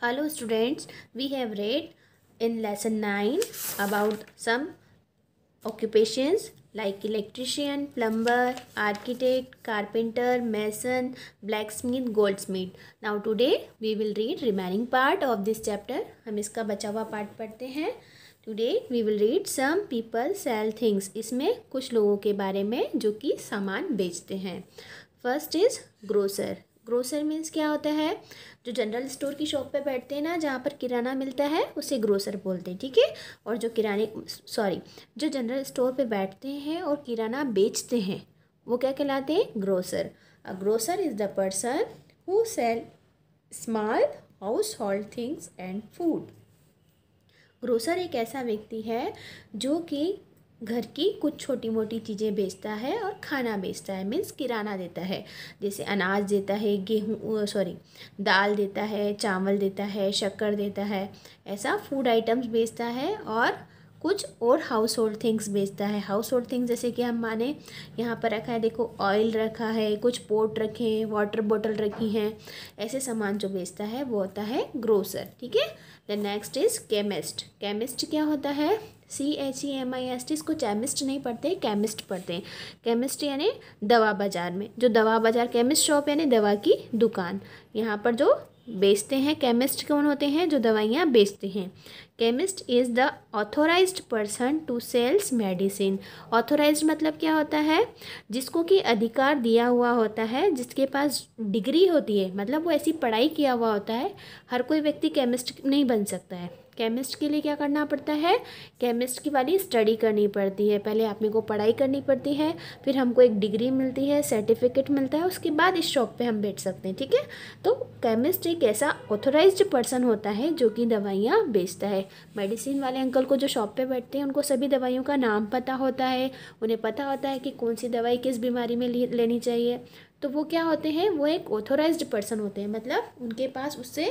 hello students we have read in lesson 9 about some occupations like electrician plumber architect carpenter mason blacksmith goldsmith now today we will read remaining part of this chapter हम इसका बचा हुआ part पढ़ते हैं today we will read some people sell things इसमें कुछ लोगों के बारे में जो कि सामान बेचते हैं first is grocer grocer means क्या होता है जो जनरल स्टोर की शॉप पे बैठते हैं ना जहाँ पर किराना मिलता है उसे ग्रोसर बोलते हैं ठीक है और जो किराने सॉरी जो जनरल स्टोर पे बैठते हैं और किराना बेचते हैं वो क्या कहलाते हैं grocer a grocer is the person who sell small household things and food grocer एक ऐसा व्यक्ति है जो कि घर की कुछ छोटी मोटी चीज़ें बेचता है और खाना बेचता है मीन्स किराना देता है जैसे अनाज देता है गेहूँ सॉरी दाल देता है चावल देता है शक्कर देता है ऐसा फूड आइटम्स बेचता है और कुछ और हाउस होल्ड थिंग्स बेचता है हाउस होल्ड थिंग्स जैसे कि हम माने यहाँ पर रखा है देखो ऑयल रखा है कुछ पोट रखे हैं वाटर बॉटल रखी हैं ऐसे सामान जो बेचता है वो होता है ग्रोसर ठीक है the next is chemist chemist क्या होता है C H E M I S T इसको केमिस्ट नहीं पढ़ते केमिस्ट पढ़ते हैं केमिस्ट यानी दवा बाज़ार में जो दवा बाज़ार केमिस्ट शॉप यानी दवा की दुकान यहाँ पर जो बेचते हैं केमिस्ट कौन होते हैं जो दवाइयाँ बेचते हैं chemist is the authorise person to sells medicine authorise मतलब क्या होता है जिसको कि अधिकार दिया हुआ होता है जिसके पास डिग्री होती है मतलब वो ऐसी पढ़ाई किया हुआ होता है हर कोई व्यक्ति केमिस्ट नहीं बन सकता है केमिस्ट के लिए क्या करना पड़ता है केमिस्ट की वाली स्टडी करनी पड़ती है पहले आपने को पढ़ाई करनी पड़ती है फिर हमको एक डिग्री मिलती है सर्टिफिकेट मिलता है उसके बाद इस शॉप पे हम बैठ सकते हैं ठीक है तो केमिस्ट एक ऐसा ऑथोराइज पर्सन होता है जो कि दवाइयाँ बेचता है मेडिसिन वाले अंकल को जो शॉप पर बैठते हैं उनको सभी दवाइयों का नाम पता होता है उन्हें पता होता है कि कौन सी दवाई किस बीमारी में लेनी चाहिए तो वो क्या होते हैं वो एक ऑथोराइज पर्सन होते हैं मतलब उनके पास उससे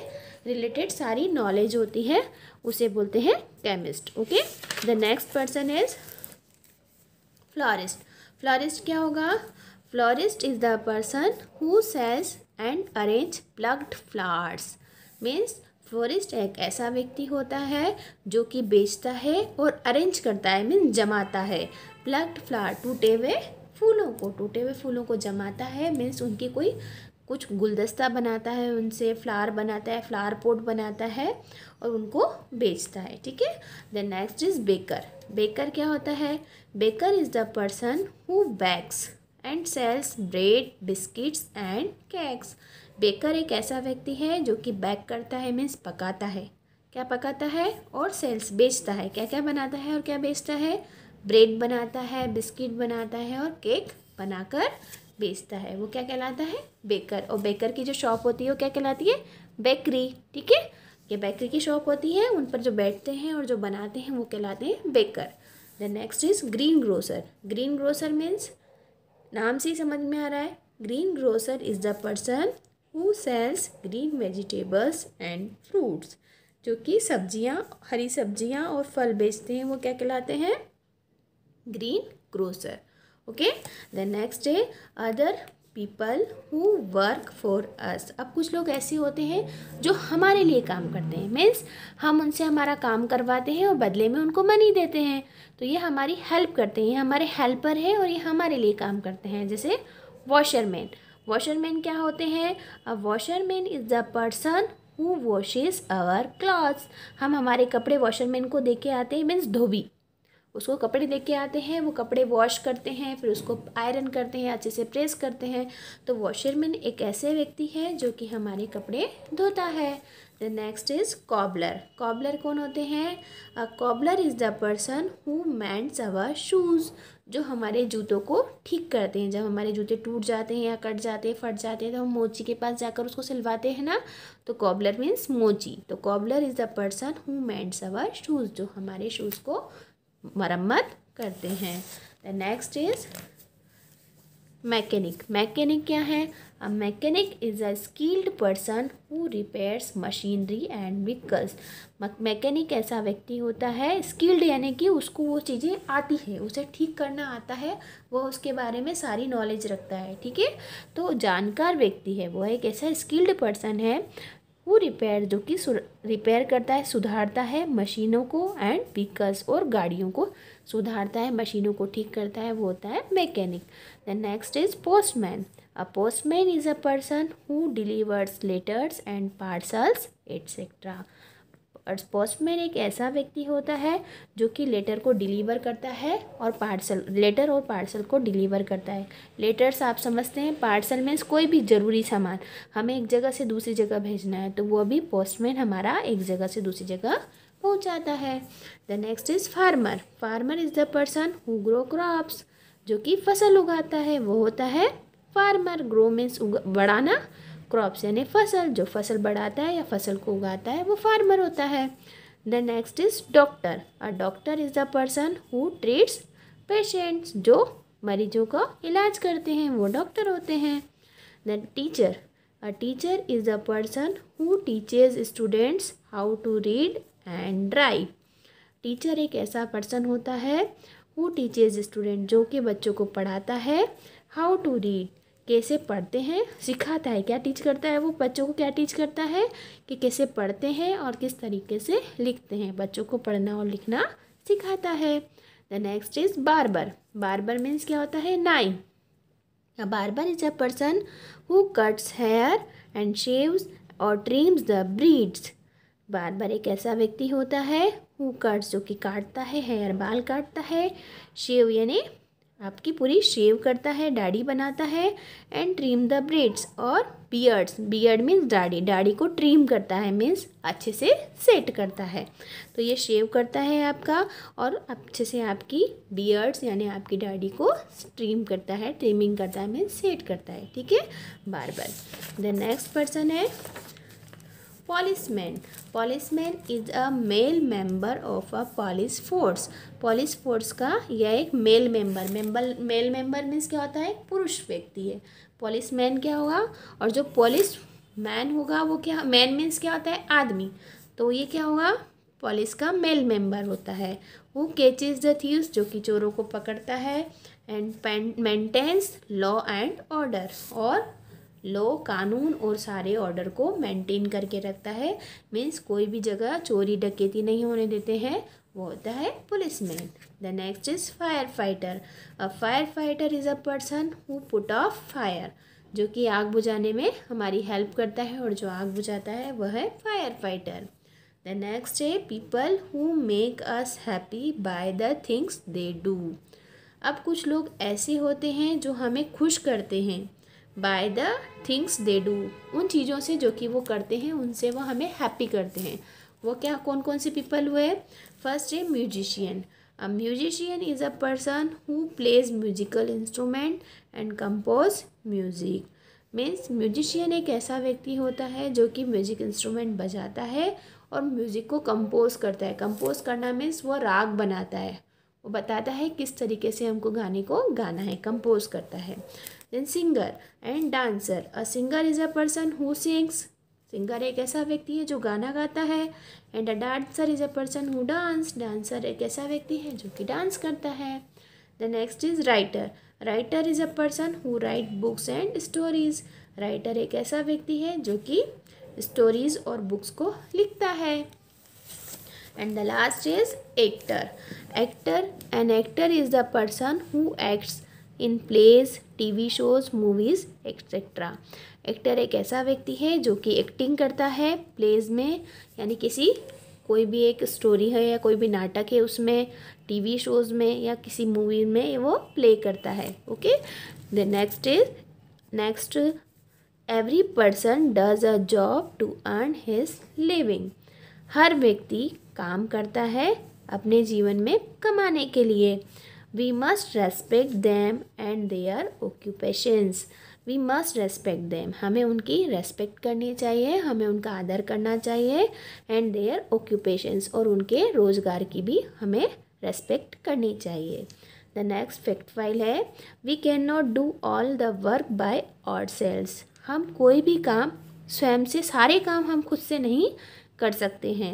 रिलेटेड सारी नॉलेज होती है उसे बोलते हैं chemist okay the next person is florist florist क्या होगा florist is the person who sells and arrange plucked flowers means florist एक ऐसा व्यक्ति होता है जो कि बेचता है और अरेंज करता है मीन्स जमाता है प्लग्ड फ्लावर टूटे हुए फूलों को टूटे हुए फूलों को जमाता है मीन्स उनकी कोई कुछ गुलदस्ता बनाता है उनसे फ्लावर बनाता है फ्लावर पोट बनाता है और उनको बेचता है ठीक है then next is baker baker क्या होता है baker is the person who bakes and sells bread biscuits and cakes baker एक ऐसा व्यक्ति है जो कि बैक करता है मीन्स पकाता है क्या पकाता है और सेल्स बेचता है क्या क्या बनाता है और क्या बेचता है ब्रेड बनाता है बिस्किट बनाता है और केक बनाकर बेचता है वो क्या कहलाता है बेकर और बेकर की जो शॉप होती है वो क्या कहलाती है बेकरी ठीक है ये बेकरी की शॉप होती है उन पर जो बैठते हैं और जो बनाते हैं वो कहलाते हैं baker the next is green grocer green grocer means नाम से ही समझ में आ रहा है green grocer is the person who sells green vegetables and fruits जो कि सब्जियां हरी सब्जियां और फल बेचते हैं वो क्या कहलाते हैं green grocer okay the next day other people who work for us अब कुछ लोग ऐसे होते हैं जो हमारे लिए काम करते हैं मीन्स हम उनसे हमारा काम करवाते हैं और बदले में उनको मनी देते हैं तो ये हमारी हेल्प करते हैं ये हमारे हेल्पर है और ये हमारे लिए काम करते हैं जैसे वॉशरमैन वॉशरमैन क्या होते हैं a washerman is the person who washes our clothes हम हमारे कपड़े वॉशरमैन को दे के आते हैं मीन्स धोबी उसको कपड़े लेके आते हैं वो कपड़े वॉश करते हैं फिर उसको आयरन करते हैं अच्छे से प्रेस करते हैं तो वॉशरमैन एक ऐसे व्यक्ति है जो कि हमारे कपड़े धोता है the next is cobbler cobbler कौन होते हैं cobbler is the person who mends our shoes जो हमारे जूतों को ठीक करते हैं जब हमारे जूते टूट जाते हैं या कट जाते हैं फट जाते हैं तो हम मोची के पास जाकर उसको सिलवाते हैं ना तो कॉबलर मीन्स मोची तो cobbler is the person who mends our shoes जो हमारे शूज़ को मरम्मत करते हैं the next is mechanic mechanic क्या है a mechanic is a skilled person who repairs machinery and vehicles mechanic ऐसा व्यक्ति होता है स्किल्ड यानी कि उसको वो चीज़ें आती है उसे ठीक करना आता है वो उसके बारे में सारी नॉलेज रखता है ठीक है तो जानकार व्यक्ति है वो एक ऐसा स्किल्ड पर्सन है वो रिपेयर जो कि रिपेयर करता है सुधारता है मशीनों को एंड व्हीकल्स और गाड़ियों को सुधारता है मशीनों को ठीक करता है वो होता है mechanic the next is postman a postman is a person who delivers letters and parcels etcetera और पोस्टमैन एक ऐसा व्यक्ति होता है जो कि लेटर को डिलीवर करता है और पार्सल लेटर और पार्सल को डिलीवर करता है लेटर्स आप समझते हैं पार्सल मीन्स कोई भी ज़रूरी सामान हमें एक जगह से दूसरी जगह भेजना है तो वो भी पोस्टमैन हमारा एक जगह से दूसरी जगह पहुँचाता है the next is farmer farmer is the person who grow crops जो कि फसल उगाता है वो होता है फार्मर ग्रो मीन्स बढ़ाना क्रॉप्स यानी फसल जो फसल बढ़ाता है या फसल को उगाता है वो फार्मर होता है the next is doctor a doctor is the person who treats patients जो मरीजों का इलाज करते हैं वो डॉक्टर होते हैं the teacher a teacher is the person who teaches students how to read and drive teacher एक ऐसा पर्सन होता है हु टीचेज स्टूडेंट जो कि बच्चों को पढ़ाता है हाउ टू रीड कैसे पढ़ते हैं सिखाता है क्या टीच करता है वो बच्चों को क्या टीच करता है कि कैसे पढ़ते हैं और किस तरीके से लिखते हैं बच्चों को पढ़ना और लिखना सिखाता है the next is barber barber means क्या होता है nine barber is a person who cuts hair and shaves और ट्रीम्स द ब्रीड्स बारबर एक ऐसा व्यक्ति होता है हु कट्स जो कि काटता है हेयर बाल काटता है शेव यानी आपकी पूरी शेव करता है दाढ़ी बनाता है एंड ट्रिम द ब्रेड्स और बियर्ड्स बियर्ड मीन्स दाढ़ी दाढ़ी को ट्रिम करता है मीन्स अच्छे से सेट करता है तो ये शेव करता है आपका और अच्छे से आपकी बियर्ड्स यानी आपकी दाढ़ी को ट्रिम करता है ट्रिमिंग करता है मीन्स सेट करता है ठीक है बार बार द नेक्स्ट पर्सन है policeman policeman is a male member of a police force police force का यह एक male member member male member means क्या होता है एक पुरुष व्यक्ति है policeman क्या होगा और जो police मैन होगा वो क्या मैन मीन्स क्या होता है आदमी तो ये क्या होगा पुलिस का मेल मेंबर होता है वो केचेज द थीव्स जो कि चोरों को पकड़ता है and maintains law and order और लॉ कानून और सारे ऑर्डर को मेंटेन करके रखता है मीन्स कोई भी जगह चोरी डकैती नहीं होने देते हैं वो होता है policeman the next is fire fighter a fire fighter is a person who put off fire जो कि आग बुझाने में हमारी हेल्प करता है और जो आग बुझाता है वह है फायर फाइटर द नेक्स्ट है people who make us happy by the things they do अब कुछ लोग ऐसे होते हैं जो हमें खुश करते हैं by the things they do उन चीज़ों से जो कि वो करते हैं उनसे वो हमें हैप्पी करते हैं वो क्या कौन कौन से पीपल हुए फर्स्ट है musician a musician is a person who plays musical instrument and compose music means musician एक ऐसा व्यक्ति होता है जो कि म्यूज़िक इंस्ट्रूमेंट बजाता है और म्यूज़िक को कंपोज करता है कंपोज करना मीन्स वो राग बनाता है वो बताता है किस तरीके से हमको गाने को गाना है कंपोज करता है then singer and dancer a singer is a person who sings singer एक ऐसा व्यक्ति है जो गाना गाता है and a dancer is a person who dance dancer एक ऐसा व्यक्ति है जो कि डांस करता है the next is writer writer is a person who write books and stories writer एक ऐसा व्यक्ति है जो कि स्टोरीज़ और बुक्स को लिखता है and the last is actor actor an actor is the person who acts in plays tv shows movies etcetera actor एक ऐसा व्यक्ति है जो कि एक्टिंग करता है प्लेज में यानी किसी कोई भी एक स्टोरी है या कोई भी नाटक है उसमें टीवी शोज में या किसी मूवी में वो प्ले करता है okay the next is next every person does a job to earn his living हर व्यक्ति काम करता है अपने जीवन में कमाने के लिए we must respect them and their occupations we must respect them हमें उनकी रेस्पेक्ट करनी चाहिए हमें उनका आदर करना चाहिए एंड देयर ऑक्यूपेशंस और उनके रोज़गार की भी हमें रेस्पेक्ट करनी चाहिए द नेक्स्ट फैक्ट फाइल है we can not do all the work by ourselves हम कोई भी काम स्वयं से सारे काम हम खुद से नहीं कर सकते हैं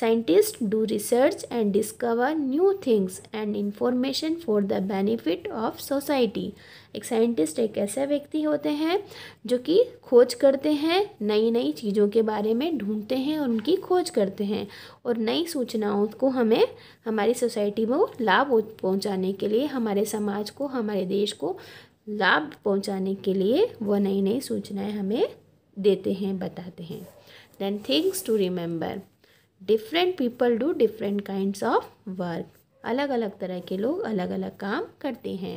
scientist do research and discover new things and information for the benefit of society एक साइंटिस्ट एक ऐसा व्यक्ति होते हैं जो कि खोज करते हैं नई नई चीज़ों के बारे में ढूंढते हैं और उनकी खोज करते हैं और नई सूचनाओं को हमें हमारी सोसाइटी में लाभ पहुंचाने के लिए हमारे समाज को हमारे देश को लाभ पहुंचाने के लिए वह नई नई सूचनाएँ हमें देते हैं बताते हैं then things to remember different people do different kinds of work अलग अलग तरह के लोग अलग अलग काम करते हैं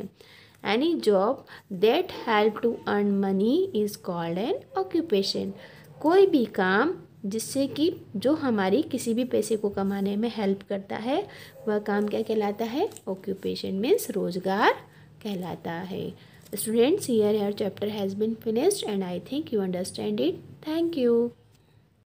any job that help to earn money is called an occupation कोई भी काम जिससे कि जो हमारी किसी भी पैसे को कमाने में हेल्प करता है वह काम क्या कहलाता है ऑक्यूपेशन मीन्स रोज़गार कहलाता है students here here chapter has been finished and I think you understand it thank you